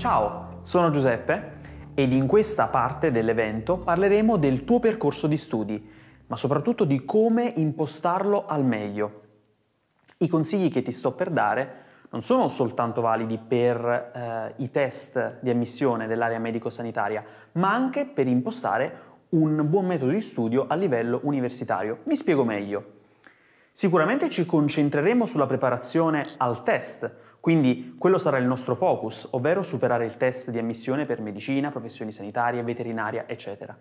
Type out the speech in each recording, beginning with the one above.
Ciao, sono Giuseppe ed in questa parte dell'evento parleremo del tuo percorso di studi, ma soprattutto di come impostarlo al meglio. I consigli che ti sto per dare non sono soltanto validi per eh, i test di ammissione dell'area medico-sanitaria, ma anche per impostare un buon metodo di studio a livello universitario. Mi spiego meglio. Sicuramente ci concentreremo sulla preparazione al test, quindi quello sarà il nostro focus, ovvero superare il test di ammissione per medicina, professioni sanitarie, veterinaria, eccetera.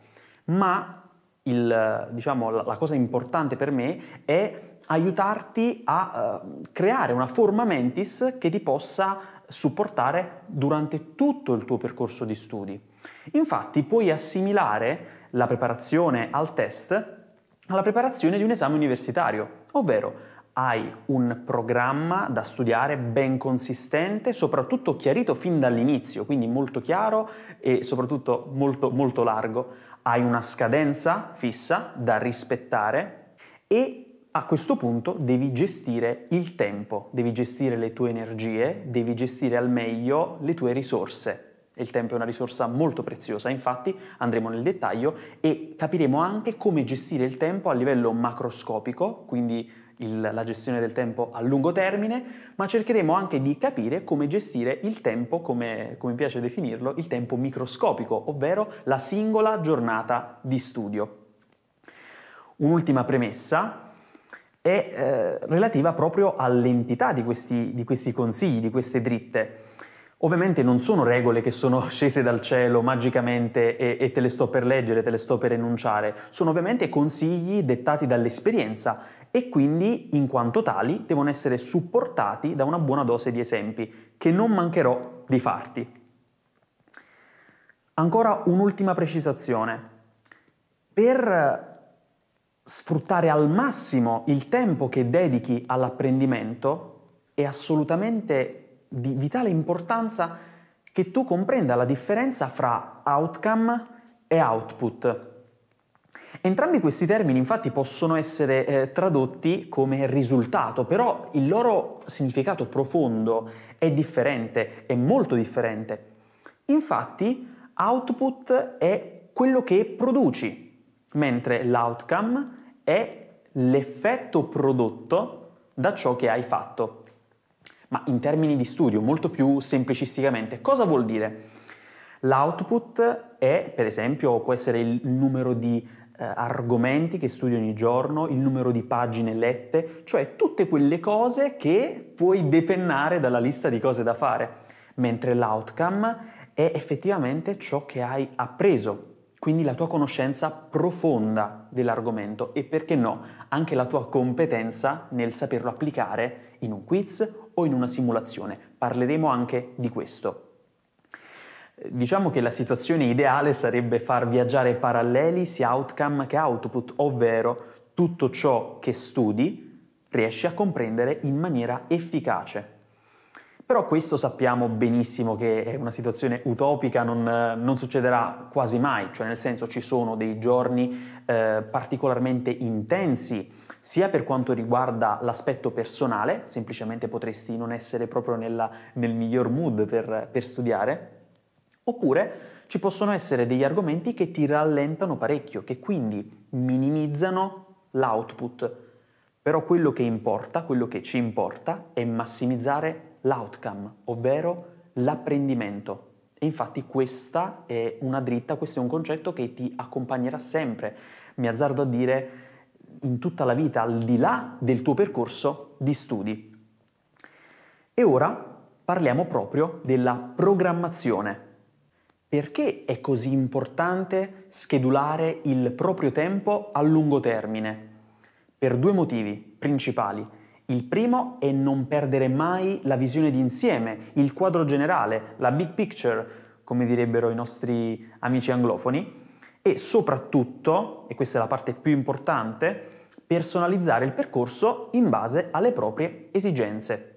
Ma il, diciamo, la cosa importante per me è aiutarti a uh, creare una forma mentis che ti possa supportare durante tutto il tuo percorso di studi. Infatti puoi assimilare la preparazione al test alla preparazione di un esame universitario, ovvero hai un programma da studiare ben consistente, soprattutto chiarito fin dall'inizio, quindi molto chiaro e soprattutto molto, molto largo. Hai una scadenza fissa da rispettare e a questo punto devi gestire il tempo, devi gestire le tue energie, devi gestire al meglio le tue risorse. Il tempo è una risorsa molto preziosa, infatti andremo nel dettaglio e capiremo anche come gestire il tempo a livello macroscopico, quindi il, la gestione del tempo a lungo termine, ma cercheremo anche di capire come gestire il tempo, come, come piace definirlo, il tempo microscopico, ovvero la singola giornata di studio. Un'ultima premessa è eh, relativa proprio all'entità di questi, di questi consigli, di queste dritte. Ovviamente non sono regole che sono scese dal cielo magicamente e, e, te le sto per leggere, te le sto per enunciare, sono ovviamente consigli dettati dall'esperienza e quindi in quanto tali devono essere supportati da una buona dose di esempi che non mancherò di farti. Ancora un'ultima precisazione. Per sfruttare al massimo il tempo che dedichi all'apprendimento è assolutamente di vitale importanza che tu comprenda la differenza fra outcome e output. Entrambi questi termini infatti possono essere eh, tradotti come risultato, però il loro significato profondo è differente, è molto differente. Infatti output è quello che produci, mentre l'outcome è l'effetto prodotto da ciò che hai fatto. Ma in termini di studio, molto più semplicisticamente, cosa vuol dire? L'output è, per esempio, può essere il numero di eh, argomenti che studi ogni giorno, il numero di pagine lette, cioè tutte quelle cose che puoi depennare dalla lista di cose da fare, mentre l'outcome è effettivamente ciò che hai appreso, quindi la tua conoscenza profonda dell'argomento e perché no, anche la tua competenza nel saperlo applicare in un quiz o in una simulazione. Parleremo anche di questo. Diciamo che la situazione ideale sarebbe far viaggiare paralleli sia outcome che output, ovvero tutto ciò che studi riesci a comprendere in maniera efficace. Però questo sappiamo benissimo che è una situazione utopica, non, non succederà quasi mai, cioè nel senso ci sono dei giorni eh, particolarmente intensi, sia per quanto riguarda l'aspetto personale, semplicemente potresti non essere proprio nella, nel miglior mood per, per studiare, Oppure ci possono essere degli argomenti che ti rallentano parecchio, che quindi minimizzano l'output. Però quello che importa, quello che ci importa, è massimizzare l'outcome, ovvero l'apprendimento. E infatti questa è una dritta, questo è un concetto che ti accompagnerà sempre, mi azzardo a dire, in tutta la vita, al di là del tuo percorso di studi. E ora parliamo proprio della programmazione perché è così importante schedulare il proprio tempo a lungo termine? Per due motivi principali. Il primo è non perdere mai la visione d'insieme, il quadro generale, la big picture, come direbbero i nostri amici anglofoni, e soprattutto, e questa è la parte più importante, personalizzare il percorso in base alle proprie esigenze.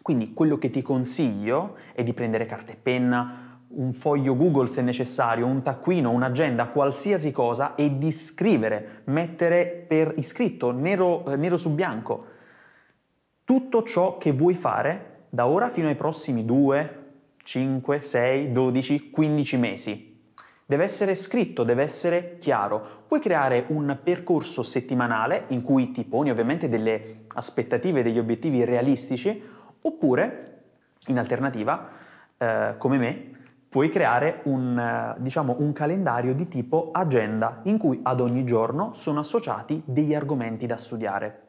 Quindi quello che ti consiglio è di prendere carta e penna, un foglio Google se necessario, un taccuino, un'agenda, qualsiasi cosa e di scrivere, mettere per iscritto, nero, nero su bianco, tutto ciò che vuoi fare da ora fino ai prossimi 2, 5, 6, 12, 15 mesi. Deve essere scritto, deve essere chiaro. Puoi creare un percorso settimanale in cui ti poni ovviamente delle aspettative, degli obiettivi realistici, oppure, in alternativa, eh, come me, puoi creare un, eh, diciamo, un, calendario di tipo agenda in cui ad ogni giorno sono associati degli argomenti da studiare.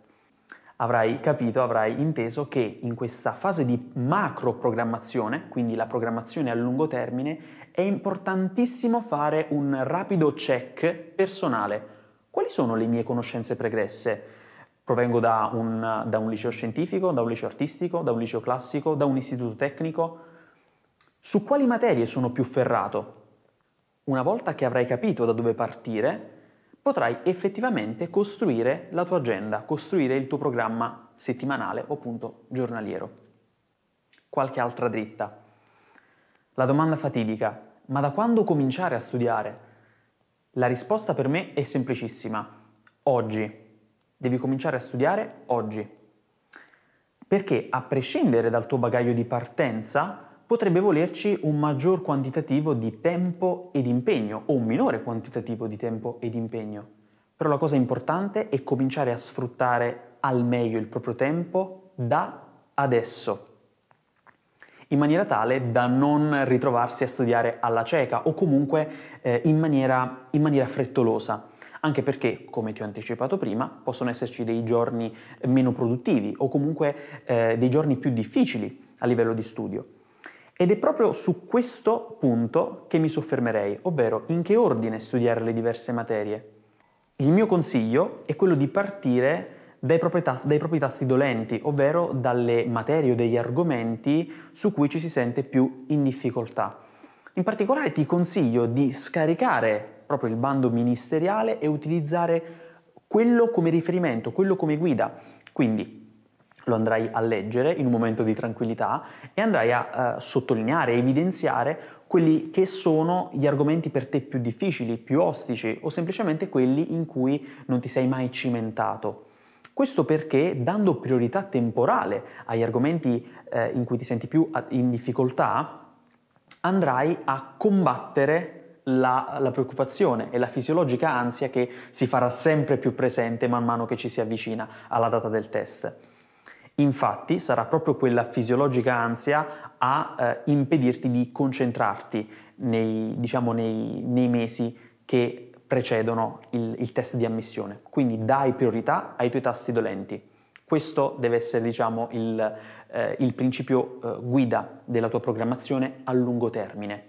Avrai capito, avrai inteso che in questa fase di macro programmazione, quindi la programmazione a lungo termine, è importantissimo fare un rapido check personale. Quali sono le mie conoscenze pregresse? Provengo da un, da un liceo scientifico, da un liceo artistico, da un liceo classico, da un istituto tecnico? Su quali materie sono più ferrato? Una volta che avrai capito da dove partire, potrai effettivamente costruire la tua agenda, costruire il tuo programma settimanale o appunto giornaliero. Qualche altra dritta. La domanda fatidica, ma da quando cominciare a studiare? La risposta per me è semplicissima. Oggi. Devi cominciare a studiare oggi. Perché a prescindere dal tuo bagaglio di partenza, potrebbe volerci un maggior quantitativo di tempo ed impegno o un minore quantitativo di tempo ed impegno. Però la cosa importante è cominciare a sfruttare al meglio il proprio tempo da adesso, in maniera tale da non ritrovarsi a studiare alla cieca o comunque eh, in, maniera, in maniera frettolosa anche perché, come ti ho anticipato prima, possono esserci dei giorni meno produttivi o comunque eh, dei giorni più difficili a livello di studio. Ed è proprio su questo punto che mi soffermerei, ovvero in che ordine studiare le diverse materie. Il mio consiglio è quello di partire dai propri, tasti, dai propri, tasti dolenti, ovvero dalle materie o degli argomenti su cui ci si sente più in difficoltà. In particolare ti consiglio di scaricare proprio il bando ministeriale e utilizzare quello come riferimento, quello come guida. Quindi lo andrai a leggere in un momento di tranquillità e andrai a eh, sottolineare, evidenziare quelli che sono gli argomenti per te più difficili, più ostici o semplicemente quelli in cui non ti sei mai cimentato. Questo perché dando priorità temporale agli argomenti eh, in cui ti senti più in difficoltà, andrai a combattere la, la, preoccupazione e la fisiologica ansia che si farà sempre più presente man mano che ci si avvicina alla data del test. Infatti sarà proprio quella fisiologica ansia a eh, impedirti di concentrarti nei, diciamo, nei, nei mesi che precedono il, il, test di ammissione. Quindi dai priorità ai tuoi tasti dolenti. Questo deve essere diciamo, il, eh, il, principio eh, guida della tua programmazione a lungo termine.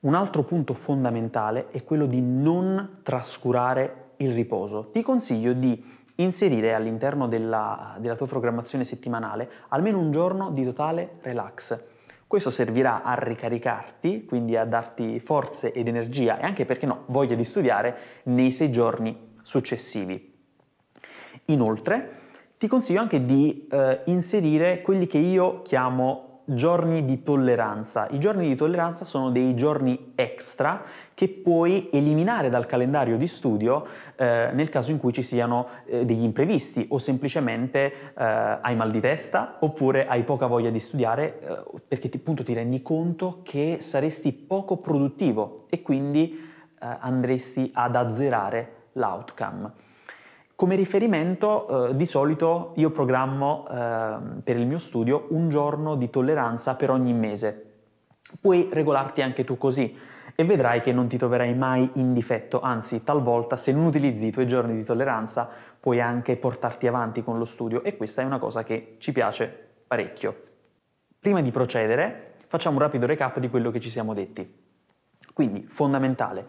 Un altro punto fondamentale è quello di non trascurare il riposo. Ti consiglio di inserire all'interno della, della tua programmazione settimanale almeno un giorno di totale relax. Questo servirà a ricaricarti, quindi a darti forze ed energia e anche, perché no, voglia di studiare nei sei giorni successivi. Inoltre, ti consiglio anche di eh, inserire quelli che io chiamo giorni di tolleranza. I giorni di tolleranza sono dei giorni extra che puoi eliminare dal calendario di studio eh, nel caso in cui ci siano eh, degli imprevisti o semplicemente eh, hai mal di testa oppure hai poca voglia di studiare eh, perché ti, appunto ti rendi conto che saresti poco produttivo e quindi eh, andresti ad azzerare l'outcome. Come riferimento eh, di solito io programmo eh, per il mio studio un giorno di tolleranza per ogni mese. Puoi regolarti anche tu così e vedrai che non ti troverai mai in difetto, anzi talvolta se non utilizzi i tuoi giorni di tolleranza puoi anche portarti avanti con lo studio e questa è una cosa che ci piace parecchio. Prima di procedere facciamo un rapido recap di quello che ci siamo detti. Quindi fondamentale,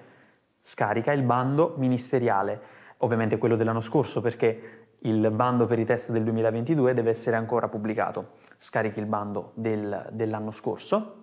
scarica il bando ministeriale ovviamente quello dell'anno scorso perché il bando per i test del 2022 deve essere ancora pubblicato. Scarichi il bando del, dell'anno scorso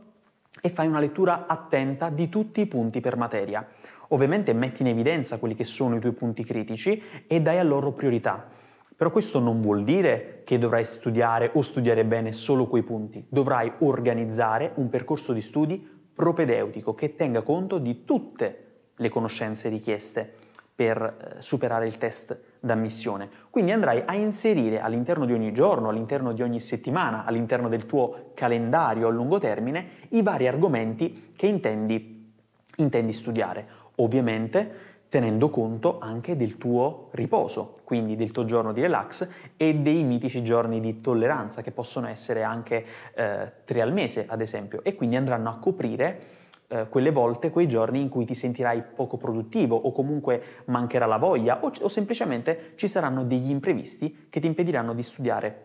e fai una lettura attenta di tutti i punti per materia. Ovviamente metti in evidenza quelli che sono i tuoi punti critici e dai a loro priorità. Però questo non vuol dire che dovrai studiare o studiare bene solo quei punti. Dovrai organizzare un percorso di studi propedeutico che tenga conto di tutte le conoscenze richieste per eh, superare il test d'ammissione. Quindi andrai a inserire all'interno di ogni giorno, all'interno di ogni settimana, all'interno del tuo calendario a lungo termine i vari argomenti che intendi, intendi studiare. Ovviamente tenendo conto anche del tuo riposo, quindi del tuo giorno di relax e dei mitici giorni di tolleranza che possono essere anche eh, tre al mese, ad esempio, e quindi andranno a coprire eh, quelle volte, quei giorni in cui ti sentirai poco produttivo o comunque mancherà la voglia o, o semplicemente ci saranno degli imprevisti che ti impediranno di studiare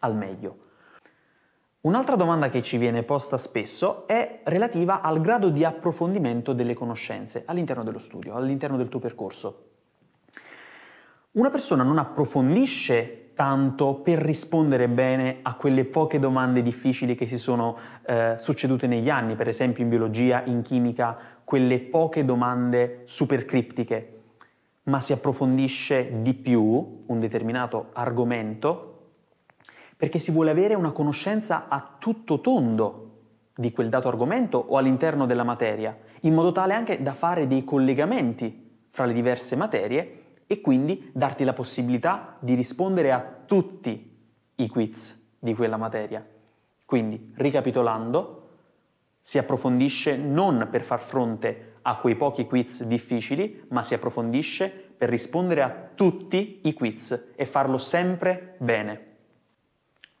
al meglio. Un'altra domanda che ci viene posta spesso è relativa al grado di approfondimento delle conoscenze all'interno dello studio, all'interno del tuo percorso. Una persona non approfondisce tanto per rispondere bene a quelle poche domande difficili che si sono eh, succedute negli anni, per esempio in biologia, in chimica, quelle poche domande super criptiche, ma si approfondisce di più un determinato argomento perché si vuole avere una conoscenza a tutto tondo di quel dato argomento o all'interno della materia, in modo tale anche da fare dei collegamenti fra le diverse materie e quindi darti la possibilità di rispondere a tutti i quiz di quella materia. Quindi, ricapitolando, si approfondisce non per far fronte a quei pochi quiz difficili, ma si approfondisce per rispondere a tutti i quiz e farlo sempre bene.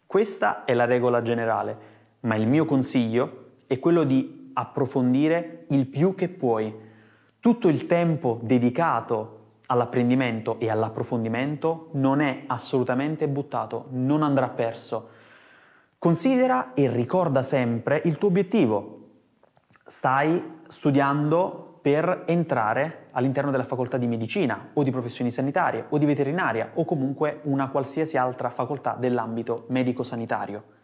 Questa è la regola generale, ma il mio consiglio è quello di approfondire il più che puoi. Tutto il tempo dedicato all'apprendimento e all'approfondimento non è assolutamente buttato, non andrà perso. Considera e ricorda sempre il tuo obiettivo. Stai studiando per entrare all'interno della facoltà di medicina o di professioni sanitarie o di veterinaria o comunque una qualsiasi altra facoltà dell'ambito medico-sanitario.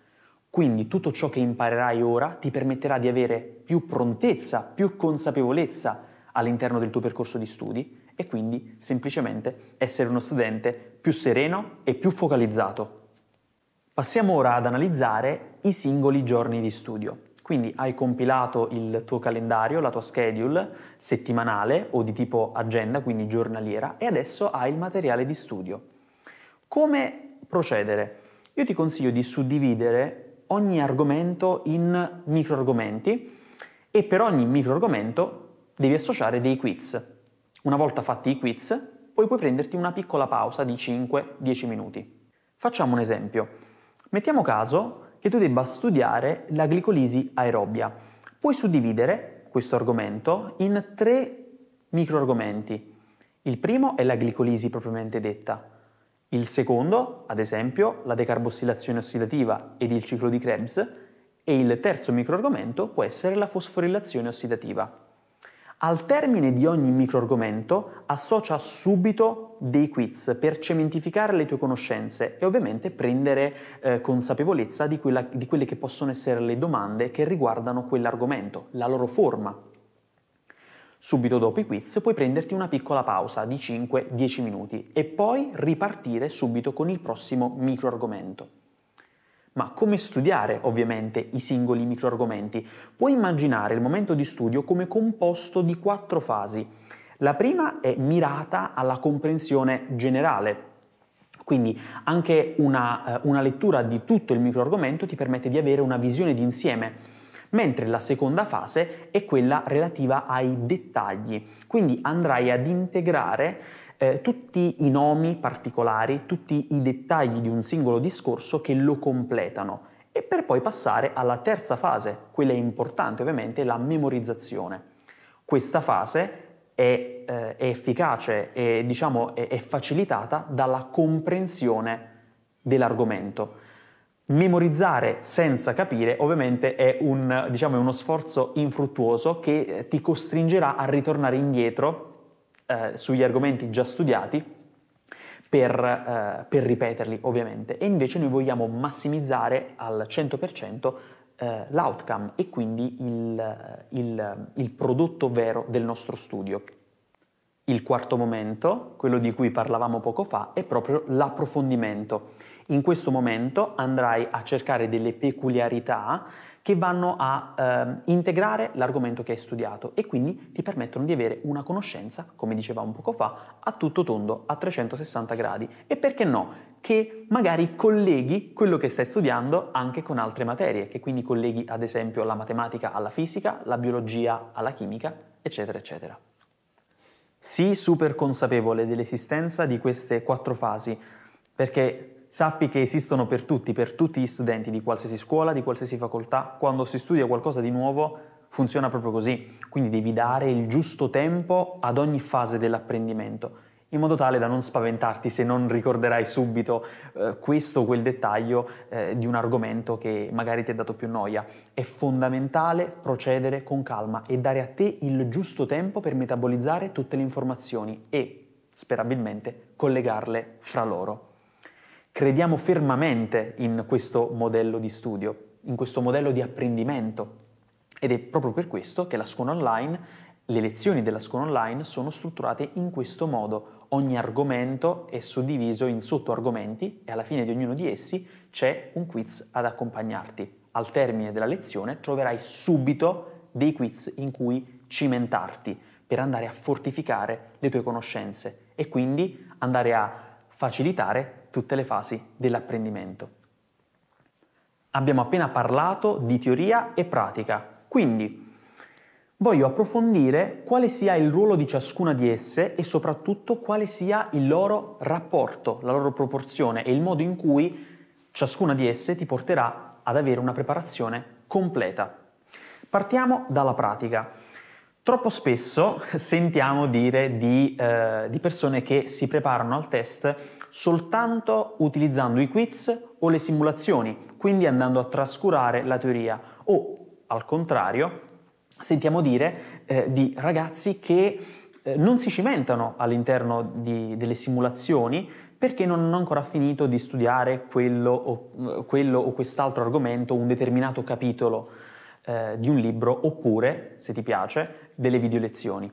Quindi tutto ciò che imparerai ora ti permetterà di avere più prontezza, più consapevolezza all'interno del tuo percorso di studi e quindi semplicemente essere uno studente più sereno e più focalizzato. Passiamo ora ad analizzare i singoli giorni di studio. Quindi hai compilato il tuo calendario, la tua schedule settimanale o di tipo agenda, quindi giornaliera, e adesso hai il materiale di studio. Come procedere? Io ti consiglio di suddividere ogni argomento in microargomenti e per ogni microargomento devi associare dei quiz. Una volta fatti i quiz, poi puoi prenderti una piccola pausa di 5-10 minuti. Facciamo un esempio. Mettiamo caso che tu debba studiare la glicolisi aerobia. Puoi suddividere questo argomento in tre microargomenti. Il primo è la glicolisi propriamente detta. Il secondo, ad esempio, la decarbossilazione ossidativa ed il ciclo di Krebs. E il terzo microargomento può essere la fosforilazione ossidativa. Al termine di ogni microargomento associa subito dei quiz per cementificare le tue conoscenze e ovviamente prendere eh, consapevolezza di, quella, di quelle che possono essere le domande che riguardano quell'argomento, la loro forma. Subito dopo i quiz puoi prenderti una piccola pausa di 5-10 minuti e poi ripartire subito con il prossimo microargomento. Ma come studiare ovviamente i singoli microargomenti? Puoi immaginare il momento di studio come composto di quattro fasi. La prima è mirata alla comprensione generale, quindi anche una, eh, una lettura di tutto il microargomento ti permette di avere una visione d'insieme mentre la seconda fase è quella relativa ai dettagli, quindi andrai ad integrare eh, tutti i nomi particolari, tutti i dettagli di un singolo discorso che lo completano e per poi passare alla terza fase, quella importante ovviamente, la memorizzazione. Questa fase è, eh, è efficace e diciamo è, è facilitata dalla comprensione dell'argomento. Memorizzare senza capire ovviamente è un, diciamo, uno sforzo infruttuoso che eh, ti costringerà a ritornare indietro eh, sugli argomenti già studiati per, eh, per, ripeterli ovviamente e invece noi vogliamo massimizzare al 100% eh, l'outcome e quindi il, eh, il, eh, il prodotto vero del nostro studio. Il quarto momento, quello di cui parlavamo poco fa, è proprio l'approfondimento. In questo momento andrai a cercare delle peculiarità che vanno a eh, integrare l'argomento che hai studiato e quindi ti permettono di avere una conoscenza, come dicevamo poco fa, a tutto tondo, a 360 gradi e perché no, che magari colleghi quello che stai studiando anche con altre materie, che quindi colleghi ad esempio la matematica alla fisica, la biologia alla chimica, eccetera, eccetera. Sii super consapevole dell'esistenza di queste quattro fasi, perché sappi che esistono per tutti, per tutti gli studenti di qualsiasi scuola, di qualsiasi facoltà. Quando si studia qualcosa di nuovo funziona proprio così, quindi devi dare il giusto tempo ad ogni fase dell'apprendimento in modo tale da non spaventarti se non ricorderai subito eh, questo o quel dettaglio eh, di un argomento che magari ti ha dato più noia. È fondamentale procedere con calma e dare a te il giusto tempo per metabolizzare tutte le informazioni e, sperabilmente, collegarle fra loro. Crediamo fermamente in questo modello di studio, in questo modello di apprendimento ed è proprio per questo che la scuola online, le lezioni della scuola online sono strutturate in questo modo. Ogni argomento è suddiviso in sottoargomenti e alla fine di ognuno di essi c'è un quiz ad accompagnarti. Al termine della lezione troverai subito dei quiz in cui cimentarti per andare a fortificare le tue conoscenze e quindi andare a facilitare tutte le fasi dell'apprendimento. Abbiamo appena parlato di teoria e pratica, quindi voglio approfondire quale sia il ruolo di ciascuna di esse e soprattutto quale sia il loro rapporto, la loro proporzione e il modo in cui ciascuna di esse ti porterà ad avere una preparazione completa. Partiamo dalla pratica. Troppo spesso sentiamo dire di, eh, di persone che si preparano al test soltanto utilizzando i quiz o le simulazioni, quindi andando a trascurare la teoria o al contrario sentiamo dire eh, di ragazzi che eh, non si cimentano all'interno di, delle simulazioni perché non hanno ancora finito di studiare quello o, eh, quello o quest'altro argomento, un determinato capitolo eh, di un libro oppure, se ti piace, delle video lezioni.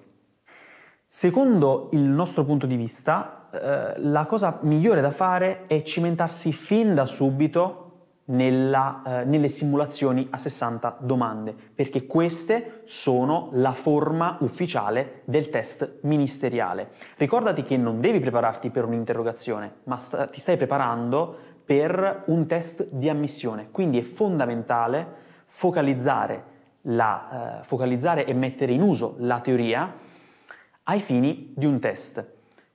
Secondo il nostro punto di vista, eh, la cosa migliore da fare è cimentarsi fin da subito nella, eh, nelle simulazioni a 60 domande, perché queste sono la forma ufficiale del test ministeriale. Ricordati che non devi prepararti per un'interrogazione, ma sta, ti stai preparando per un test di ammissione, quindi è fondamentale focalizzare, la, eh, focalizzare e mettere in uso la teoria ai fini di un test.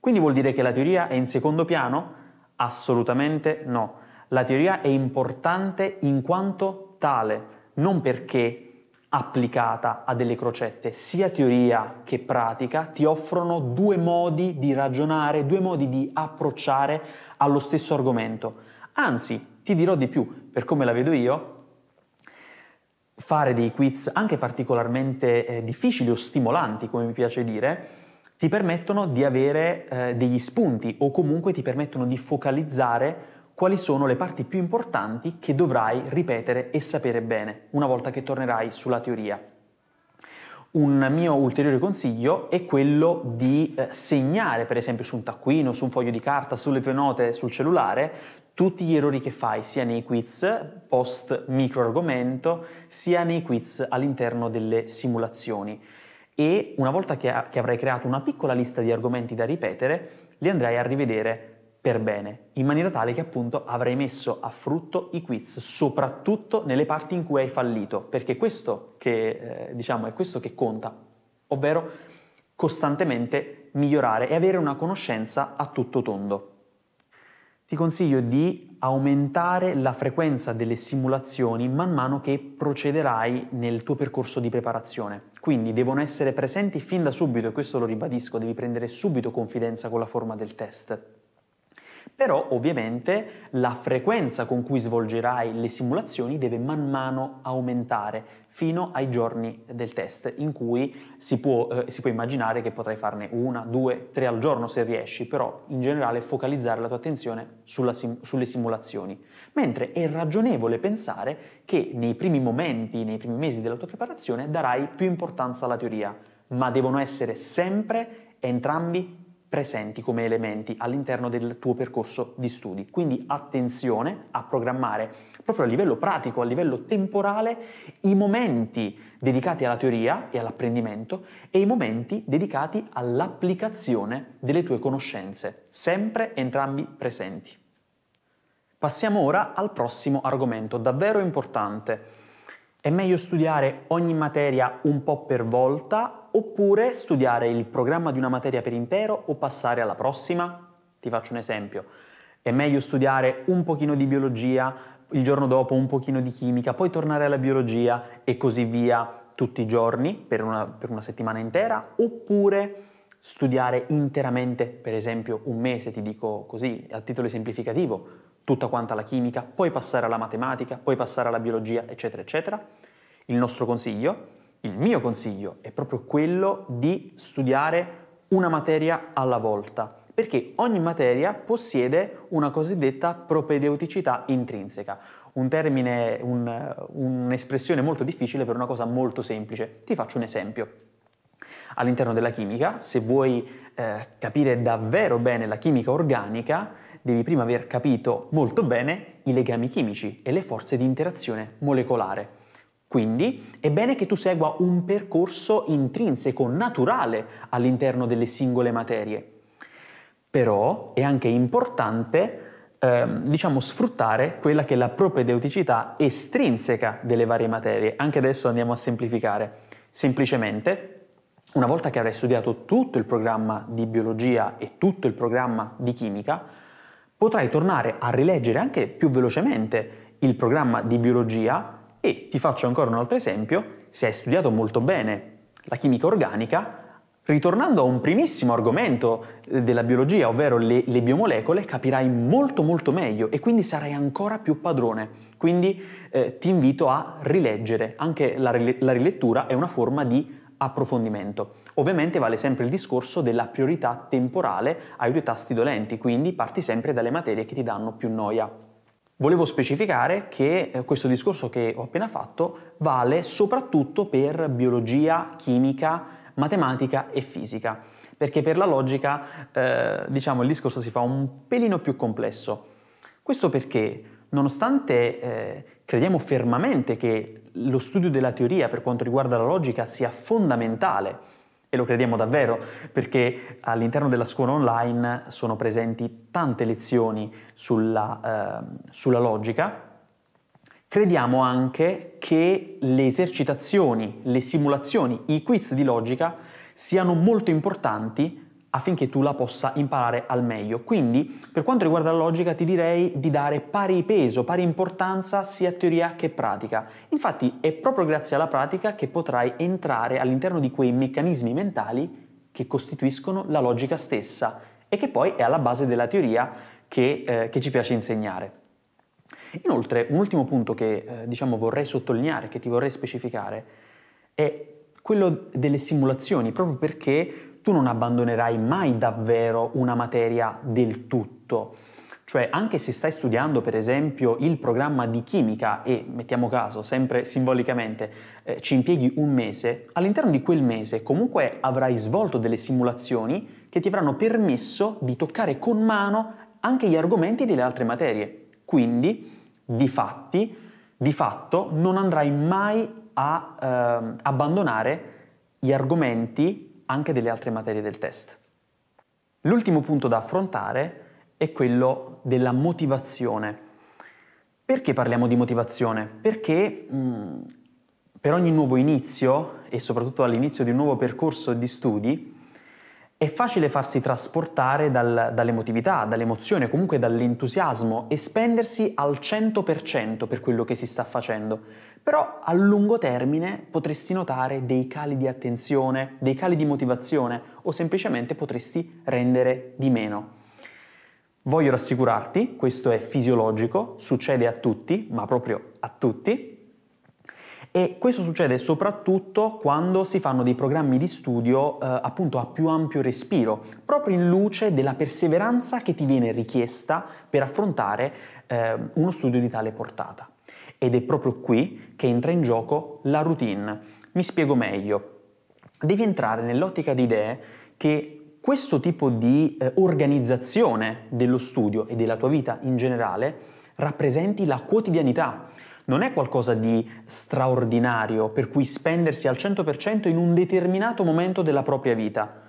Quindi vuol dire che la teoria è in secondo piano? Assolutamente no. La teoria è importante in quanto tale, non perché applicata a delle crocette. Sia teoria che pratica ti offrono due modi di ragionare, due modi di approcciare allo stesso argomento. Anzi, ti dirò di più, per come la vedo io, fare dei quiz anche particolarmente eh, difficili o stimolanti, come mi piace dire, ti permettono di avere eh, degli spunti o comunque ti permettono di focalizzare quali sono le parti più importanti che dovrai ripetere e sapere bene una volta che tornerai sulla teoria. Un mio ulteriore consiglio è quello di eh, segnare, per esempio su un taccuino, su un foglio di carta, sulle tue note sul cellulare, tutti gli errori che fai sia nei quiz post micro argomento, sia nei quiz all'interno delle simulazioni e una volta che, che avrai creato una piccola lista di argomenti da ripetere, li andrai a rivedere per bene, in maniera tale che appunto avrai messo a frutto i quiz, soprattutto nelle parti in cui hai fallito, perché questo che, eh, diciamo, è questo che conta, ovvero costantemente migliorare e avere una conoscenza a tutto tondo. Ti consiglio di aumentare la frequenza delle simulazioni man mano che procederai nel tuo percorso di preparazione. Quindi devono essere presenti fin da subito, e questo lo ribadisco, devi prendere subito confidenza con la forma del test però ovviamente la frequenza con cui svolgerai le simulazioni deve man mano aumentare fino ai giorni del test in cui si può, eh, si può immaginare che potrai farne una, due, tre al giorno se riesci, però in generale focalizzare la tua attenzione sim- sulle simulazioni. Mentre è ragionevole pensare che nei primi momenti, nei primi mesi della tua preparazione darai più importanza alla teoria, ma devono essere sempre entrambi presenti come elementi all'interno del tuo percorso di studi. Quindi attenzione a programmare proprio a livello pratico, a livello temporale, i momenti dedicati alla teoria e all'apprendimento e i momenti dedicati all'applicazione delle tue conoscenze, sempre entrambi presenti. Passiamo ora al prossimo argomento davvero importante è meglio studiare ogni materia un po' per volta oppure studiare il programma di una materia per intero o passare alla prossima? Ti faccio un esempio. È meglio studiare un pochino di biologia, il giorno dopo un pochino di chimica, poi tornare alla biologia e così via tutti i giorni per una, per una settimana intera oppure studiare interamente, per esempio un mese, ti dico così, a titolo esemplificativo, tutta quanta la chimica, puoi passare alla matematica, puoi passare alla biologia, eccetera, eccetera. Il nostro consiglio, il mio consiglio, è proprio quello di studiare una materia alla volta, perché ogni materia possiede una cosiddetta propedeuticità intrinseca, un termine, un, un'espressione molto difficile per una cosa molto semplice. Ti faccio un esempio. All'interno della chimica, se vuoi eh, capire davvero bene la chimica organica, devi prima aver capito molto bene i legami chimici e le forze di interazione molecolare. Quindi è bene che tu segua un percorso intrinseco, naturale all'interno delle singole materie. Però è anche importante ehm, diciamo, sfruttare quella che è la propedeuticità estrinseca delle varie materie. Anche adesso andiamo a semplificare. Semplicemente una volta che avrai studiato tutto il programma di biologia e tutto il programma di chimica, potrai tornare a rileggere anche più velocemente il programma di biologia e ti faccio ancora un altro esempio, se hai studiato molto bene la chimica organica, ritornando a un primissimo argomento eh, della biologia, ovvero le, le biomolecole, capirai molto molto meglio e quindi sarai ancora più padrone. Quindi eh, ti invito a rileggere, anche la, la rilettura è una forma di approfondimento. Ovviamente vale sempre il discorso della priorità temporale ai due tasti dolenti, quindi parti sempre dalle materie che ti danno più noia. Volevo specificare che eh, questo discorso che ho appena fatto vale soprattutto per biologia, chimica, matematica e fisica, perché per la logica eh, diciamo il discorso si fa un pelino più complesso. Questo perché nonostante eh, crediamo fermamente che lo studio della teoria per quanto riguarda la logica sia fondamentale e lo crediamo davvero, perché all'interno della scuola online sono presenti tante lezioni sulla, eh, sulla logica. Crediamo anche che le esercitazioni, le simulazioni, i quiz di logica siano molto importanti affinché tu la possa imparare al meglio. Quindi, per quanto riguarda la logica, ti direi di dare pari peso, pari importanza sia teoria che pratica. Infatti, è proprio grazie alla pratica che potrai entrare all'interno di quei meccanismi mentali che costituiscono la logica stessa e che poi è alla base della teoria che, eh, che ci piace insegnare. Inoltre, un ultimo punto che eh, diciamo vorrei sottolineare, che ti vorrei specificare, è quello delle simulazioni, proprio perché tu non abbandonerai mai davvero una materia del tutto. Cioè, anche se stai studiando, per esempio, il programma di chimica e, mettiamo caso, sempre simbolicamente, eh, ci impieghi un mese, all'interno di quel mese comunque avrai svolto delle simulazioni che ti avranno permesso di toccare con mano anche gli argomenti delle altre materie. Quindi, di, fatti, di fatto, non andrai mai a eh, abbandonare gli argomenti anche delle altre materie del test. L'ultimo punto da affrontare è quello della motivazione. Perché parliamo di motivazione? Perché mh, mm, per ogni nuovo inizio e soprattutto all'inizio di un nuovo percorso di studi è facile farsi trasportare dal, dall'emotività, dall'emozione, comunque dall'entusiasmo e spendersi al 100% per quello che si sta facendo, però a lungo termine potresti notare dei cali di attenzione, dei cali di motivazione o semplicemente potresti rendere di meno. Voglio rassicurarti, questo è fisiologico, succede a tutti, ma proprio a tutti, e questo succede soprattutto quando si fanno dei programmi di studio eh, appunto a più ampio respiro, proprio in luce della perseveranza che ti viene richiesta per affrontare eh, uno studio di tale portata. Ed è proprio qui che entra in gioco la routine. Mi spiego meglio. Devi entrare nell'ottica di idee che questo tipo di eh, organizzazione dello studio e della tua vita in generale rappresenti la quotidianità non è qualcosa di straordinario per cui spendersi al 100% in un determinato momento della propria vita.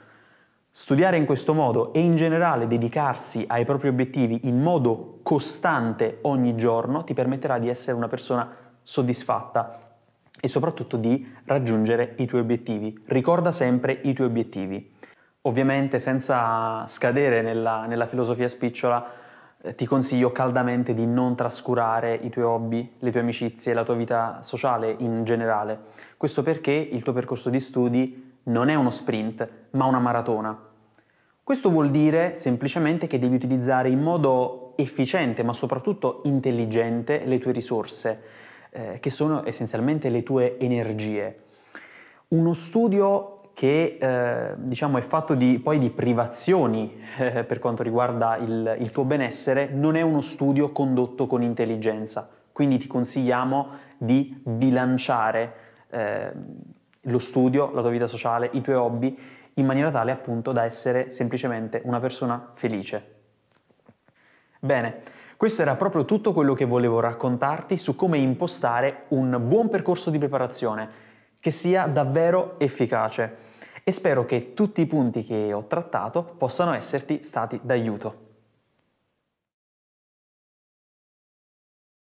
Studiare in questo modo e in generale dedicarsi ai propri obiettivi in modo costante ogni giorno ti permetterà di essere una persona soddisfatta e soprattutto di raggiungere i tuoi obiettivi. Ricorda sempre i tuoi obiettivi. Ovviamente senza scadere nella, nella filosofia spicciola, eh, ti consiglio caldamente di non trascurare i tuoi hobby, le tue amicizie, la tua vita sociale in generale. Questo perché il tuo percorso di studi non è uno sprint, ma una maratona. Questo vuol dire semplicemente che devi utilizzare in modo efficiente, ma soprattutto intelligente, le tue risorse, eh, che sono essenzialmente le tue energie. Uno studio che eh, diciamo, è fatto di, poi di privazioni eh, per quanto riguarda il, il, tuo benessere, non è uno studio condotto con intelligenza. Quindi ti consigliamo di bilanciare eh, lo studio, la tua vita sociale, i tuoi hobby, in maniera tale appunto da essere semplicemente una persona felice. Bene, questo era proprio tutto quello che volevo raccontarti su come impostare un buon percorso di preparazione che sia davvero efficace e spero che tutti i punti che ho trattato possano esserti stati d'aiuto.